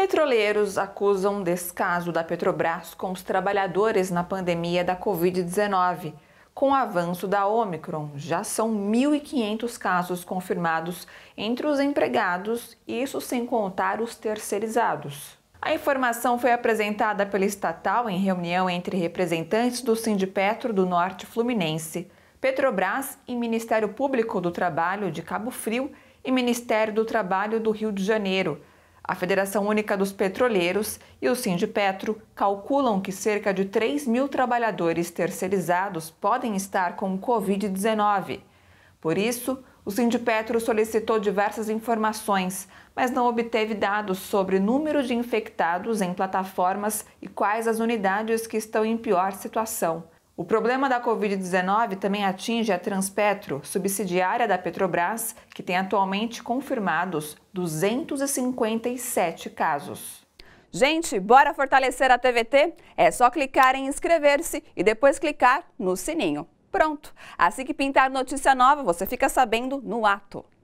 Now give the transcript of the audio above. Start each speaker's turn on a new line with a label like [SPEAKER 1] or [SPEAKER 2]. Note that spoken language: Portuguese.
[SPEAKER 1] Petroleiros acusam descaso da Petrobras com os trabalhadores na pandemia da Covid-19. Com o avanço da Omicron, já são 1.500 casos confirmados entre os empregados, isso sem contar os terceirizados. A informação foi apresentada pela estatal em reunião entre representantes do Sindipetro do Norte Fluminense, Petrobras e Ministério Público do Trabalho de Cabo Frio e Ministério do Trabalho do Rio de Janeiro. A Federação Única dos Petroleiros e o Sindipetro calculam que cerca de 3 mil trabalhadores terceirizados podem estar com Covid-19. Por isso, o Sindipetro solicitou diversas informações, mas não obteve dados sobre número de infectados em plataformas e quais as unidades que estão em pior situação. O problema da Covid-19 também atinge a Transpetro, subsidiária da Petrobras, que tem atualmente confirmados 257 casos. Gente, bora fortalecer a TVT? É só clicar em inscrever-se e depois clicar no sininho. Pronto! Assim que pintar notícia nova, você fica sabendo no ato.